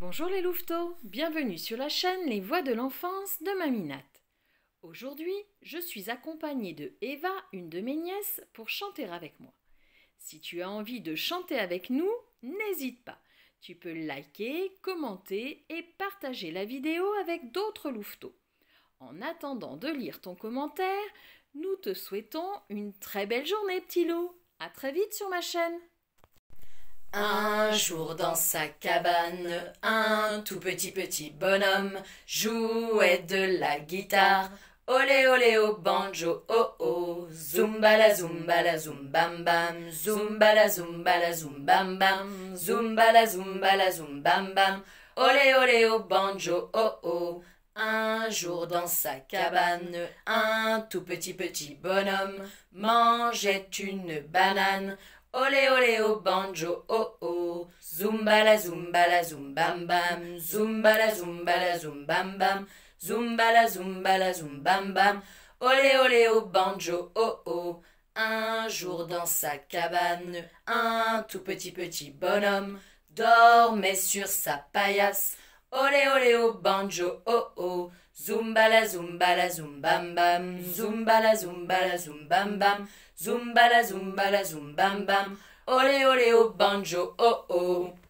Bonjour les louveteaux, bienvenue sur la chaîne Les Voix de l'enfance de Maminat. Aujourd'hui, je suis accompagnée de Eva, une de mes nièces, pour chanter avec moi. Si tu as envie de chanter avec nous, n'hésite pas. Tu peux liker, commenter et partager la vidéo avec d'autres louveteaux. En attendant de lire ton commentaire, nous te souhaitons une très belle journée, petit loup. À très vite sur ma chaîne. Un jour dans sa cabane, un tout petit petit bonhomme jouait de la guitare. Olé olé au banjo, oh oh, zumba la zumba bam bam, zumba la bam bam, zumba la zumba bam bam, olé olé au banjo, oh oh. Un jour dans sa cabane, un tout petit petit bonhomme mangeait une banane. Olé olé au oh, banjo, oh oh, zumba la zumba la bam bam, zumba la zumba la bam bam, zumba la zumba la bam bam, olé olé au oh, banjo, oh oh. Un jour dans sa cabane, un tout petit petit bonhomme dormait sur sa paillasse, olé olé au oh, banjo, oh oh, zumba la zumbam bam, zumba zumbala zumbam bam, zumba la zumbam bam, olé ole au oh, banjo, oh oh.